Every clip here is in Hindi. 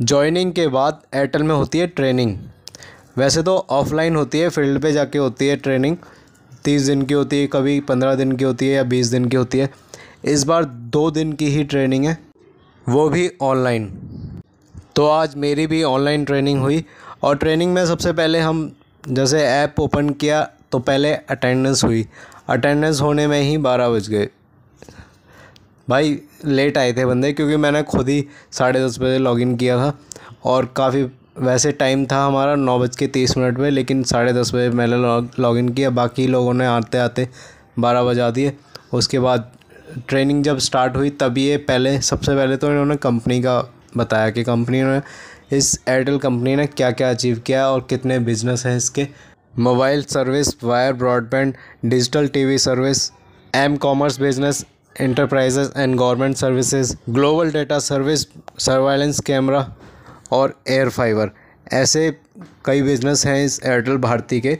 ज्वाइनिंग के बाद एयरटेल में होती है ट्रेनिंग वैसे तो ऑफलाइन होती है फील्ड पे जाके होती है ट्रेनिंग तीस दिन की होती है कभी पंद्रह दिन की होती है या बीस दिन की होती है इस बार दो दिन की ही ट्रेनिंग है वो भी ऑनलाइन तो आज मेरी भी ऑनलाइन ट्रेनिंग हुई और ट्रेनिंग में सबसे पहले हम जैसे ऐप ओपन किया तो पहले अटेंडेंस हुई अटेंडेंस होने में ही बारह बज गए भाई लेट आए थे बंदे क्योंकि मैंने खुद ही साढ़े दस बजे लॉगिन किया था और काफ़ी वैसे टाइम था हमारा नौ बज के तीस मिनट में लेकिन साढ़े दस बजे मैंने लॉगिन किया बाकी लोगों ने आते आते बारह बजा दिए उसके बाद ट्रेनिंग जब स्टार्ट हुई तब ये पहले सबसे पहले तो इन्होंने कंपनी का बताया कि कंपनी ने इस एयरटेल कंपनी ने क्या क्या अचीव किया और कितने बिजनेस हैं इसके mobile service wire broadband digital TV service M commerce business enterprises and government services global data service surveillance camera और एयर फाइबर ऐसे कई बिजनेस हैं इस एयरटेल भारती के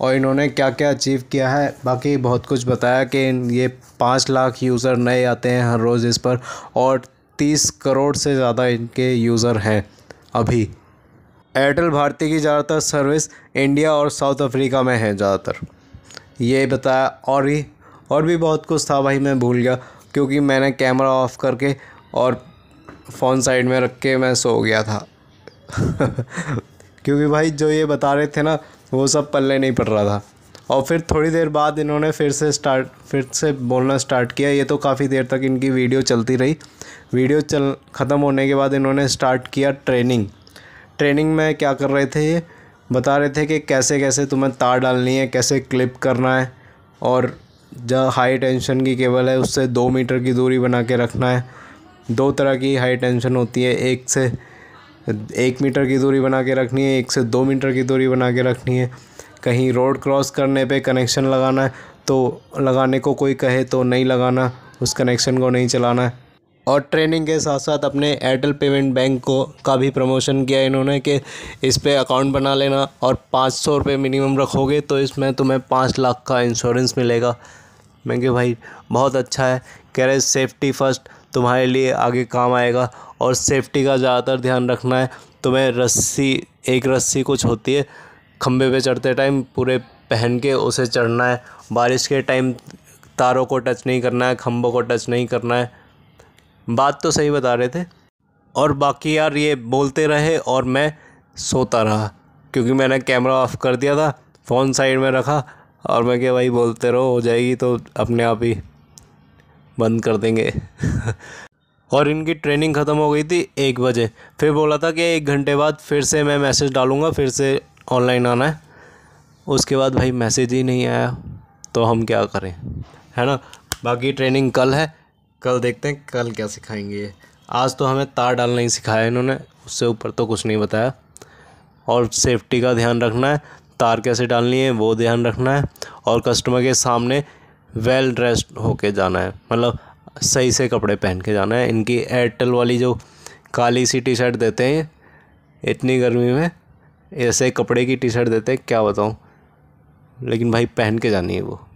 और इन्होंने क्या क्या अचीव किया है बाकी बहुत कुछ बताया कि ये पाँच लाख यूज़र नए आते हैं हर रोज़ इस पर और तीस करोड़ से ज़्यादा इनके यूज़र हैं अभी एयरटेल भारती की ज़्यादातर सर्विस इंडिया और साउथ अफ्रीका में है ज़्यादातर ये बताया और ही और भी बहुत कुछ था भाई मैं भूल गया क्योंकि मैंने कैमरा ऑफ़ करके और फ़ोन साइड में रख के मैं सो गया था क्योंकि भाई जो ये बता रहे थे ना वो सब पल्ले नहीं पड़ रहा था और फिर थोड़ी देर बाद इन्होंने फिर से स्टार्ट फिर से बोलना स्टार्ट किया ये तो काफ़ी देर तक इनकी वीडियो चलती रही वीडियो चल ख़त्म होने के बाद इन्होंने स्टार्ट किया ट्रेनिंग ट्रेनिंग में क्या कर रहे थे ये बता रहे थे कि कैसे कैसे तुम्हें तार डालनी है कैसे क्लिप करना है और जहाँ हाई टेंशन की केबल है उससे दो मीटर की दूरी बना के रखना है दो तरह की हाई टेंशन होती है एक से एक मीटर की दूरी बना के रखनी है एक से दो मीटर की दूरी बना के रखनी है कहीं रोड क्रॉस करने पे कनेक्शन लगाना है तो लगाने को कोई कहे तो नहीं लगाना उस कनेक्शन को नहीं चलाना है और ट्रेनिंग के साथ साथ अपने एयरटेल पेमेंट बैंक को का भी प्रमोशन किया इन्होंने कि इस पर अकाउंट बना लेना और पाँच सौ रुपये मिनिमम रखोगे तो इसमें तुम्हें पाँच लाख का इंश्योरेंस मिलेगा मैं कि भाई बहुत अच्छा है कह रहे सेफ्टी फर्स्ट तुम्हारे लिए आगे काम आएगा और सेफ्टी का ज़्यादातर ध्यान रखना है तुम्हें रस्सी एक रस्सी कुछ होती है खम्भे पे चढ़ते टाइम पूरे पहन के उसे चढ़ना है बारिश के टाइम तारों को टच नहीं करना है खम्भों को टच नहीं करना है बात तो सही बता रहे थे और बाकी यार ये बोलते रहे और मैं सोता रहा क्योंकि मैंने कैमरा ऑफ़ कर दिया था फ़ोन साइड में रखा और मैं क्या भाई बोलते रहो हो जाएगी तो अपने आप ही बंद कर देंगे और इनकी ट्रेनिंग ख़त्म हो गई थी एक बजे फिर बोला था कि एक घंटे बाद फिर से मैं मैसेज डालूँगा फिर से ऑनलाइन आना है उसके बाद भाई मैसेज ही नहीं आया तो हम क्या करें है ना बाकी ट्रेनिंग कल है कल देखते हैं कल क्या सिखाएंगे आज तो हमें तार डालना ही सिखाया इन्होंने उससे ऊपर तो कुछ नहीं बताया और सेफ्टी का ध्यान रखना है तार कैसे डालनी है वो ध्यान रखना है और कस्टमर के सामने वेल ड्रेस्ड होके जाना है मतलब सही से कपड़े पहन के जाना है इनकी एयरटेल वाली जो काली सी टी शर्ट देते हैं इतनी गर्मी में ऐसे कपड़े की टी शर्ट देते हैं क्या बताऊँ लेकिन भाई पहन के जानी है वो